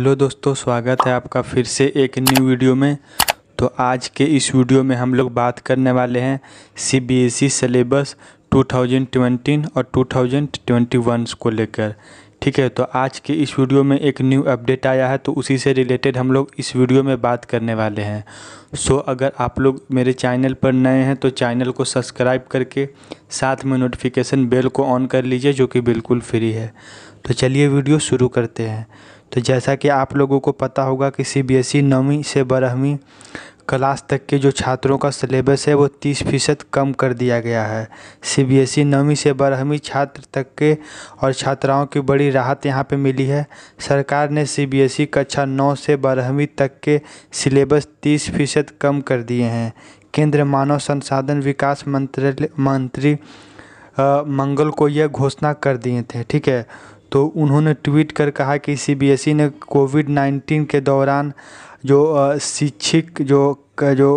hello दोस्तों स्वागत है आपका फिर से एक न्यू वीडियो में तो आज के इस वीडियो में हम लोग बात करने वाले हैं सीबीएसई सिलेबस 2020 और 2021 को लेकर ठीक है तो आज के इस वीडियो में एक न्यू अपडेट आया है तो उसी से रिलेटेड हम लोग इस वीडियो में बात करने वाले हैं सो so, अगर आप लोग मेरे चैनल पर नए हैं तो चैनल को सब्सक्राइब करके साथ में नोटिफिकेशन बेल को ऑन कर लीजिए जो कि बिल्कुल फ्री है तो चलिए वीडियो शुरू करते हैं तो जैसा कि आप लोगों को पता होगा कि सी बी एस ई नौवीं से बारहवीं क्लास तक के जो छात्रों का सिलेबस है वो तीस फीसद कम कर दिया गया है सी बी एस ई नौवीं से बारहवीं छात्र तक के और छात्राओं की बड़ी राहत यहाँ पे मिली है सरकार ने सी बी एस ई कक्षा नौ से बारहवीं तक के सिलेबस तीस फीसद कम कर दिए हैं केंद्र मानव संसाधन विकास मंत्रालय मंत्री मंगल को यह घोषणा कर दिए थे ठीक है तो उन्होंने ट्वीट कर कहा कि सी बी एस ई ने कोविड नाइन्टीन के दौरान जो शिक्षिक जो का जो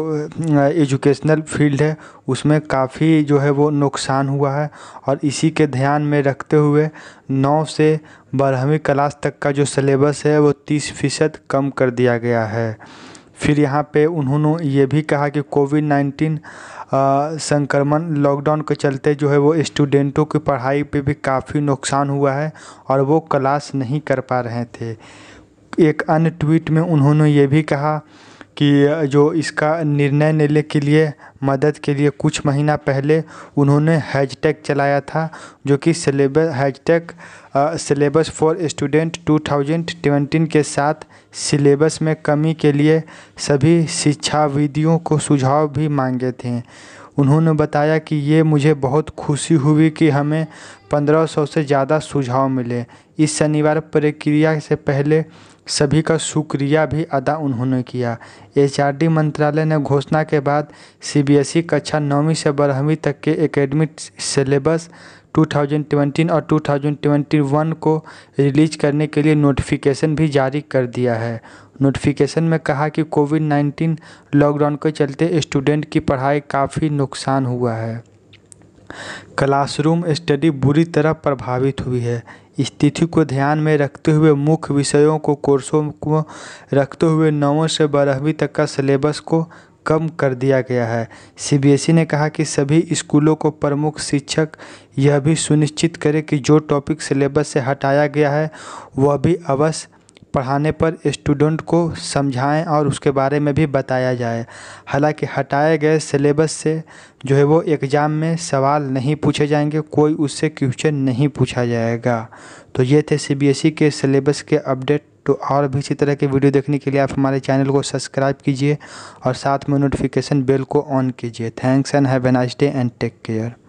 एजुकेशनल फील्ड है उसमें काफ़ी जो है वो नुकसान हुआ है और इसी के ध्यान में रखते हुए नौ से बारहवीं क्लास तक का जो सिलेबस है वो तीस फीसद कम कर दिया गया है फिर यहाँ पे उन्होंने ये भी कहा कि कोविड नाइन्टीन संक्रमण लॉकडाउन के चलते जो है वो स्टूडेंटों की पढ़ाई पे भी काफ़ी नुकसान हुआ है और वो क्लास नहीं कर पा रहे थे एक अन्य ट्वीट में उन्होंने ये भी कहा कि जो इसका निर्णय लेने के लिए मदद के लिए कुछ महीना पहले उन्होंने हैजटैग चलाया था जो कि syllabus hashtag syllabus for student 2020 के साथ सिलेबस में कमी के लिए सभी शिक्षाविदियों को सुझाव भी मांगे थे उन्होंने बताया कि ये मुझे बहुत खुशी हुई कि हमें 1500 से ज़्यादा सुझाव मिले इस शनिवार प्रक्रिया से पहले सभी का शुक्रिया भी अदा उन्होंने किया एचआरडी मंत्रालय ने घोषणा के बाद सीबीएसई कक्षा नौवीं से बारहवीं तक के एकेडमिक सिलेबस 2020 और 2021 को रिलीज करने के लिए नोटिफिकेशन भी जारी कर दिया है नोटिफिकेशन में कहा कि कोविड 19 लॉकडाउन के चलते स्टूडेंट की पढ़ाई काफ़ी नुकसान हुआ है क्लासरूम स्टडी बुरी तरह प्रभावित हुई है स्थिति को ध्यान में रखते हुए मुख्य विषयों को कोर्सों को रखते हुए नौवीं से बारहवीं तक का सिलेबस को कम कर दिया गया है सीबीएसई ने कहा कि सभी स्कूलों को प्रमुख शिक्षक यह भी सुनिश्चित करें कि जो टॉपिक सिलेबस से हटाया गया है वह भी अवश्य पढ़ाने पर स्टूडेंट को समझाएं और उसके बारे में भी बताया जाए हालांकि हटाए गए सिलेबस से जो है वो एग्ज़ाम में सवाल नहीं पूछे जाएंगे कोई उससे क्वेश्चन नहीं पूछा जाएगा तो ये थे सीबीएसई e के सिलेबस के अपडेट तो और भी इसी तरह के वीडियो देखने के लिए आप हमारे चैनल को सब्सक्राइब कीजिए और साथ में नोटिफिकेशन बेल को ऑन कीजिए thanks and have a nice day and take care